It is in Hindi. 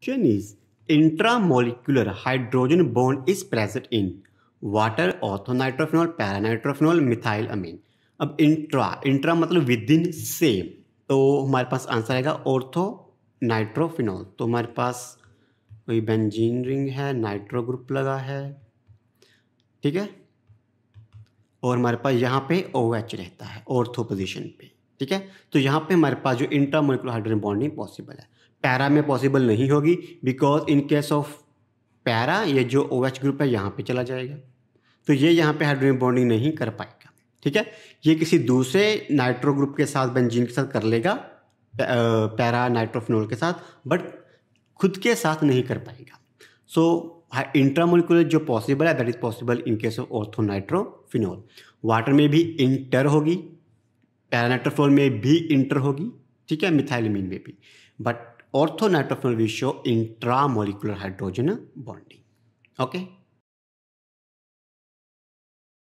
question is intramolecular hydrogen bond is present in water orthonitrophenol paranitrophenol methyl amine अब इंट्रा इंट्रा मतलब विद इन सेम तो हमारे पास आंसर आएगा ऑर्थो नाइट्रोफिनॉल तो हमारे पास कोई बेंजीन रिंग है नाइट्रो ग्रुप लगा है ठीक है और हमारे पास यहाँ पे ओ OH रहता है ऑर्थो पोजीशन पे ठीक है तो यहाँ पे हमारे पास जो इंट्रामोलिकुलर हाइड्रोजन बॉन्डिंग पॉसिबल है पैरा में पॉसिबल नहीं होगी because in case of para ये जो ओ OH ग्रुप है यहाँ पे चला जाएगा तो ये यहाँ पे हाइड्रोजन बॉन्डिंग नहीं कर पाएगा ठीक है ये किसी दूसरे नाइट्रो ग्रुप के साथ बेंजीन के साथ कर लेगा पैरा नाइट्रोफिनोल के साथ बट खुद के साथ नहीं कर पाएगा सो इंट्रामोलिकुलर जो पॉसिबल है that is possible in case of orthonitrophenol water में भी इंटर होगी पैरानाइट्रोफिनोल में भी इंटर होगी ठीक है मिथाइलमीन में भी but orthonitrophenol we show intramolecular hydrogen bonding okay okay?